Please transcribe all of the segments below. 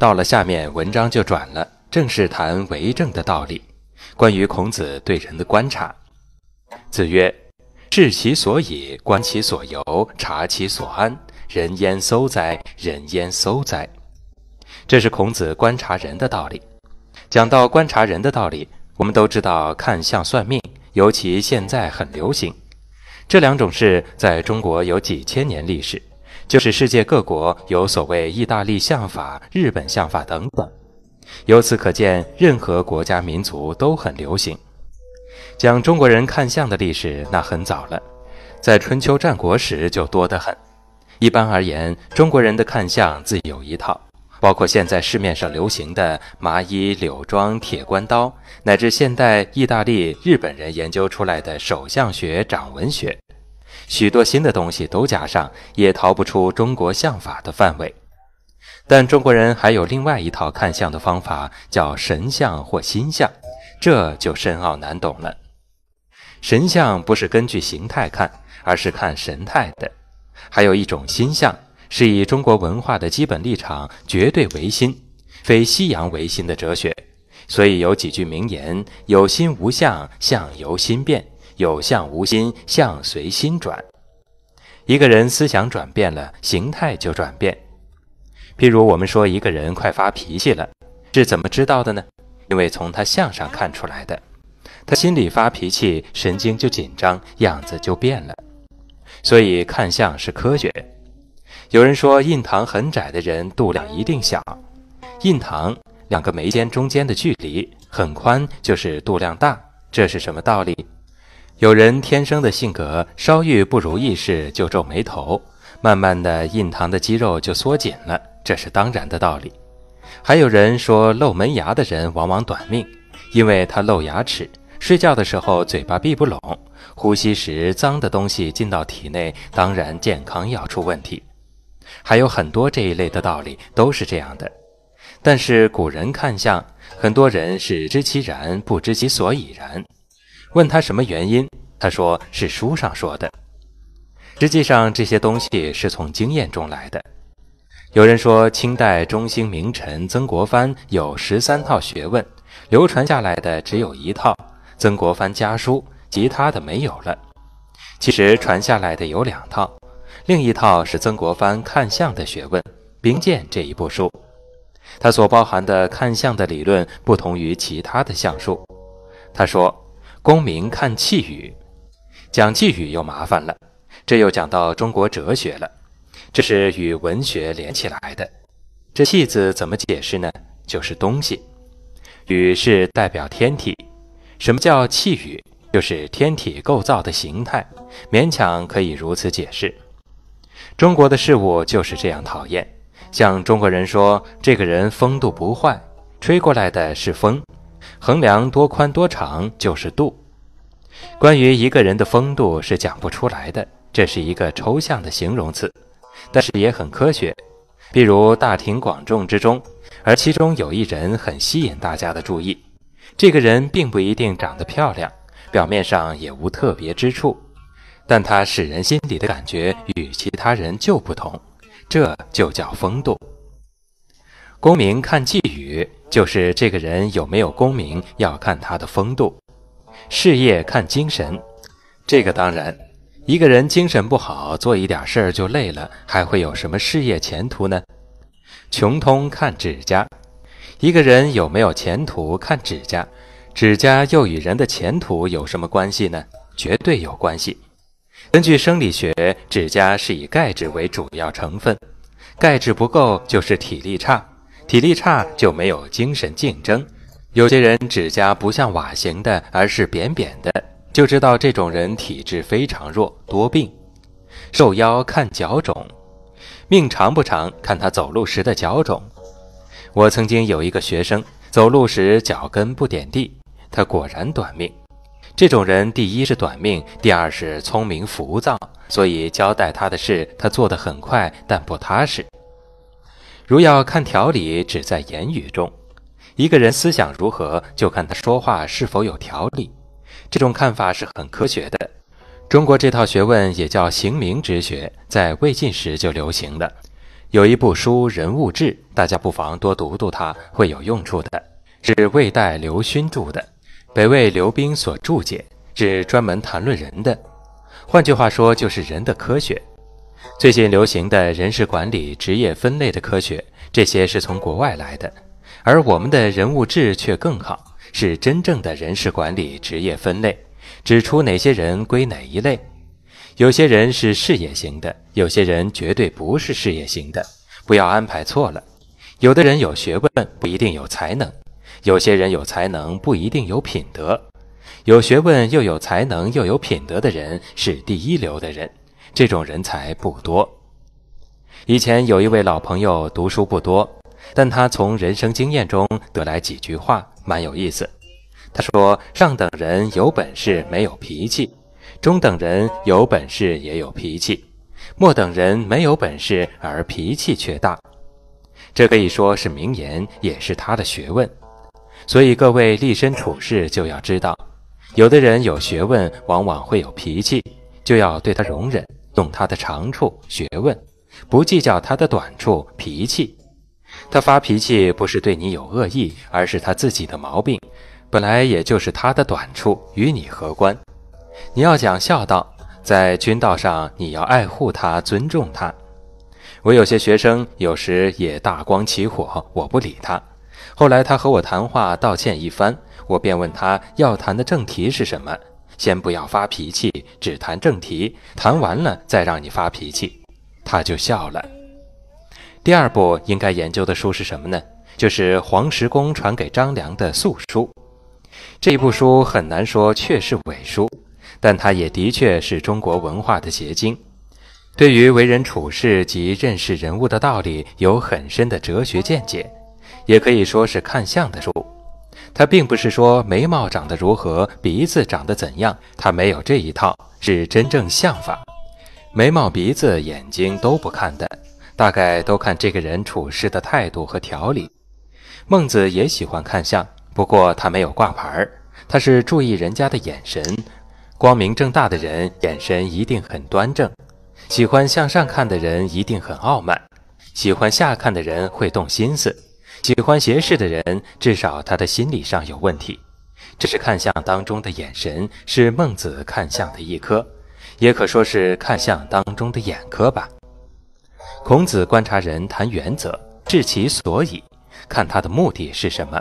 到了下面，文章就转了，正式谈为政的道理。关于孔子对人的观察，子曰：“治其所以，观其所由，察其所安。人焉搜哉？人焉搜哉？”这是孔子观察人的道理。讲到观察人的道理，我们都知道看相算命，尤其现在很流行。这两种事在中国有几千年历史。就是世界各国有所谓意大利相法、日本相法等等，由此可见，任何国家民族都很流行。讲中国人看相的历史，那很早了，在春秋战国时就多得很。一般而言，中国人的看相自有一套，包括现在市面上流行的麻衣、柳庄、铁关刀，乃至现代意大利、日本人研究出来的手相学、掌纹学。许多新的东西都加上，也逃不出中国相法的范围。但中国人还有另外一套看相的方法，叫神相或心相，这就深奥难懂了。神相不是根据形态看，而是看神态的。还有一种心相，是以中国文化的基本立场——绝对唯心，非西洋唯心的哲学。所以有几句名言：“有心无相，相由心变。”有相无心，相随心转。一个人思想转变了，形态就转变。譬如我们说一个人快发脾气了，是怎么知道的呢？因为从他相上看出来的。他心里发脾气，神经就紧张，样子就变了。所以看相是科学。有人说印堂很窄的人度量一定小。印堂两个眉间中间的距离很宽，就是度量大。这是什么道理？有人天生的性格，稍遇不如意事就皱眉头，慢慢的印堂的肌肉就缩紧了，这是当然的道理。还有人说露门牙的人往往短命，因为他露牙齿，睡觉的时候嘴巴闭不拢，呼吸时脏的东西进到体内，当然健康要出问题。还有很多这一类的道理都是这样的。但是古人看相，很多人是知其然不知其所以然。问他什么原因，他说是书上说的。实际上这些东西是从经验中来的。有人说，清代中兴名臣曾国藩有十三套学问，流传下来的只有一套，曾国藩家书，其他的没有了。其实传下来的有两套，另一套是曾国藩看相的学问，《兵鉴》这一部书，它所包含的看相的理论不同于其他的相术。他说。公明看气宇，讲气宇又麻烦了，这又讲到中国哲学了，这是与文学连起来的。这气字怎么解释呢？就是东西，宇是代表天体。什么叫气宇？就是天体构造的形态，勉强可以如此解释。中国的事物就是这样讨厌，像中国人说，这个人风度不坏，吹过来的是风。衡量多宽多长就是度。关于一个人的风度是讲不出来的，这是一个抽象的形容词，但是也很科学。比如大庭广众之中，而其中有一人很吸引大家的注意，这个人并不一定长得漂亮，表面上也无特别之处，但他使人心里的感觉与其他人就不同，这就叫风度。公明看寄语。就是这个人有没有功名，要看他的风度；事业看精神，这个当然。一个人精神不好，做一点事儿就累了，还会有什么事业前途呢？穷通看指甲，一个人有没有前途看指甲，指甲又与人的前途有什么关系呢？绝对有关系。根据生理学，指甲是以钙质为主要成分，钙质不够就是体力差。体力差就没有精神竞争。有些人指甲不像瓦形的，而是扁扁的，就知道这种人体质非常弱，多病。受邀看脚肿，命长不长，看他走路时的脚肿。我曾经有一个学生，走路时脚跟不点地，他果然短命。这种人，第一是短命，第二是聪明浮躁，所以交代他的事，他做得很快，但不踏实。如要看条理，只在言语中。一个人思想如何，就看他说话是否有条理。这种看法是很科学的。中国这套学问也叫行名之学，在魏晋时就流行了。有一部书《人物志》，大家不妨多读读它，会有用处的。是魏代刘勋著的，北魏刘冰所注解，是专门谈论人的。换句话说，就是人的科学。最近流行的人事管理、职业分类的科学，这些是从国外来的，而我们的人物志却更好，是真正的人事管理、职业分类，指出哪些人归哪一类。有些人是事业型的，有些人绝对不是事业型的，不要安排错了。有的人有学问不一定有才能，有些人有才能不一定有品德，有学问又有才能又有品德的人是第一流的人。这种人才不多。以前有一位老朋友读书不多，但他从人生经验中得来几句话，蛮有意思。他说：“上等人有本事没有脾气，中等人有本事也有脾气，末等人没有本事而脾气却大。”这可以说是名言，也是他的学问。所以各位立身处世就要知道，有的人有学问，往往会有脾气，就要对他容忍。用他的长处学问，不计较他的短处脾气。他发脾气不是对你有恶意，而是他自己的毛病，本来也就是他的短处，与你何关？你要讲孝道，在君道上你要爱护他，尊重他。我有些学生有时也大光起火，我不理他。后来他和我谈话道歉一番，我便问他要谈的正题是什么。先不要发脾气，只谈正题，谈完了再让你发脾气，他就笑了。第二步应该研究的书是什么呢？就是黄石公传给张良的《素书》。这部书很难说确是伪书，但它也的确是中国文化的结晶，对于为人处事及认识人物的道理有很深的哲学见解，也可以说是看相的书。他并不是说眉毛长得如何，鼻子长得怎样，他没有这一套，是真正相法，眉毛、鼻子、眼睛都不看的，大概都看这个人处事的态度和条理。孟子也喜欢看相，不过他没有挂牌儿，他是注意人家的眼神，光明正大的人眼神一定很端正，喜欢向上看的人一定很傲慢，喜欢下看的人会动心思。喜欢斜视的人，至少他的心理上有问题。这是看相当中的眼神，是孟子看相的一科，也可说是看相当中的眼科吧。孔子观察人，谈原则，知其所以，看他的目的是什么，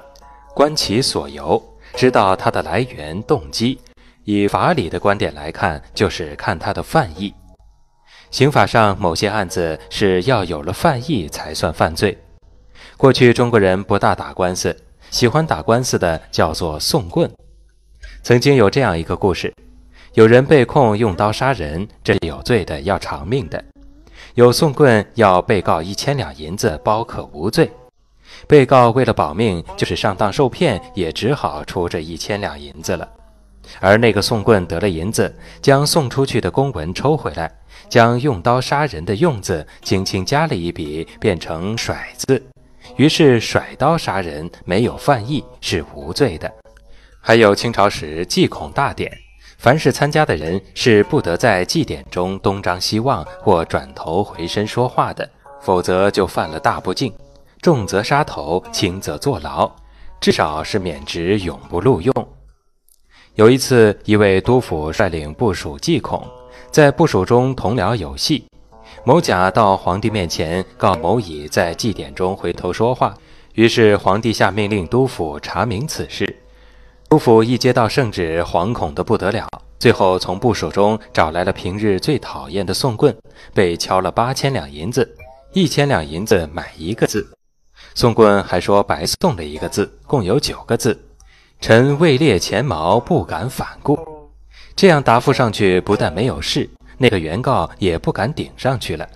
观其所由，知道他的来源动机。以法理的观点来看，就是看他的犯意。刑法上某些案子是要有了犯意才算犯罪。过去中国人不大打官司，喜欢打官司的叫做送棍。曾经有这样一个故事：有人被控用刀杀人，这是有罪的，要偿命的。有送棍要被告一千两银子包可无罪。被告为了保命，就是上当受骗，也只好出这一千两银子了。而那个送棍得了银子，将送出去的公文抽回来，将用刀杀人的用字轻轻加了一笔，变成甩字。于是甩刀杀人，没有犯意是无罪的。还有清朝时祭孔大典，凡是参加的人是不得在祭典中东张西望或转头回身说话的，否则就犯了大不敬，重则杀头，轻则坐牢，至少是免职永不录用。有一次，一位督府率领部属祭孔，在部署中同僚有戏。某甲到皇帝面前告某乙在祭典中回头说话，于是皇帝下命令督府查明此事。督府一接到圣旨，惶恐得不得了，最后从部署中找来了平日最讨厌的宋棍，被敲了八千两银子，一千两银子买一个字。宋棍还说白送了一个字，共有九个字，臣位列前茅，不敢反顾。这样答复上去，不但没有事。那个原告也不敢顶上去了，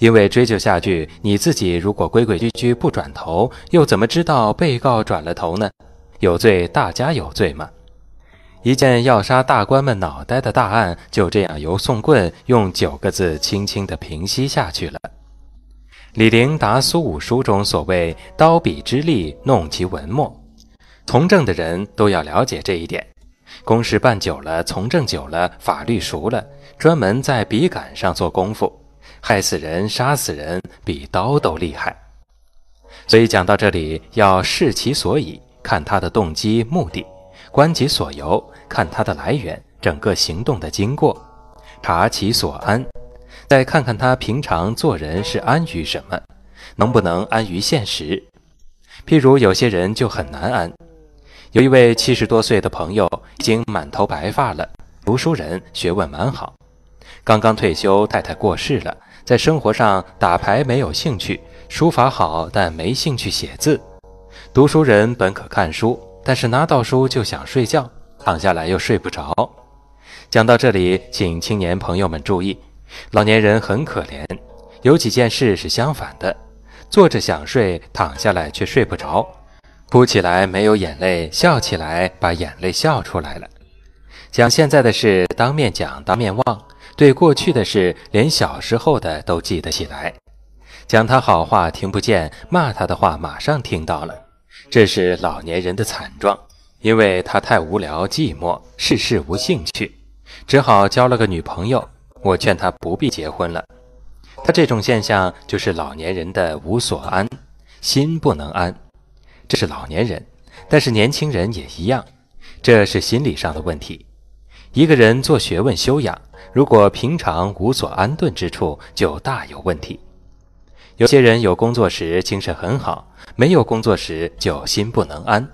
因为追究下去，你自己如果规规矩矩不转头，又怎么知道被告转了头呢？有罪，大家有罪嘛！一件要杀大官们脑袋的大案，就这样由宋棍用九个字轻轻的平息下去了。李陵达苏武书中所谓“刀笔之力，弄其文墨”，从政的人都要了解这一点。公事办久了，从政久了，法律熟了，专门在笔杆上做功夫，害死人、杀死人，比刀都厉害。所以讲到这里，要视其所以，看他的动机目的；观其所由，看他的来源；整个行动的经过，察其所安，再看看他平常做人是安于什么，能不能安于现实。譬如有些人就很难安。有一位七十多岁的朋友，已经满头白发了。读书人学问蛮好，刚刚退休，太太过世了。在生活上打牌没有兴趣，书法好但没兴趣写字。读书人本可看书，但是拿到书就想睡觉，躺下来又睡不着。讲到这里，请青年朋友们注意，老年人很可怜。有几件事是相反的：坐着想睡，躺下来却睡不着。哭起来没有眼泪，笑起来把眼泪笑出来了。讲现在的事，当面讲，当面忘；对过去的事，连小时候的都记得起来。讲他好话听不见，骂他的话马上听到了。这是老年人的惨状，因为他太无聊、寂寞，事事无兴趣，只好交了个女朋友。我劝他不必结婚了。他这种现象就是老年人的无所安，心不能安。这是老年人，但是年轻人也一样。这是心理上的问题。一个人做学问修养，如果平常无所安顿之处，就大有问题。有些人有工作时精神很好，没有工作时就心不能安，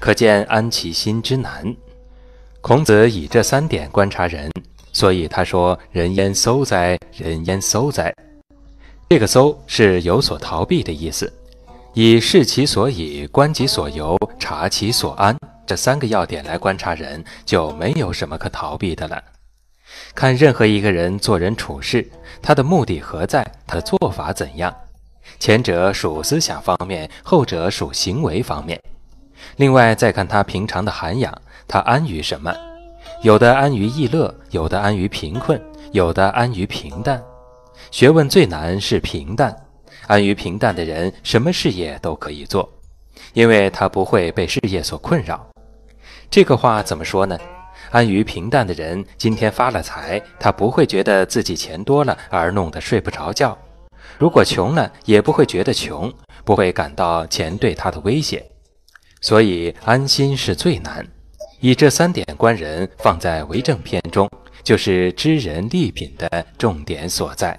可见安其心之难。孔子以这三点观察人，所以他说：“人焉搜哉？人焉搜哉？”这个“搜”是有所逃避的意思。以视其所以，观其所由，察其所安，这三个要点来观察人，就没有什么可逃避的了。看任何一个人做人处事，他的目的何在，他的做法怎样，前者属思想方面，后者属行为方面。另外，再看他平常的涵养，他安于什么？有的安于逸乐，有的安于贫困，有的安于平淡。学问最难是平淡。安于平淡的人，什么事业都可以做，因为他不会被事业所困扰。这个话怎么说呢？安于平淡的人，今天发了财，他不会觉得自己钱多了而弄得睡不着觉；如果穷了，也不会觉得穷，不会感到钱对他的威胁。所以，安心是最难。以这三点观人，放在为政篇中，就是知人利品的重点所在。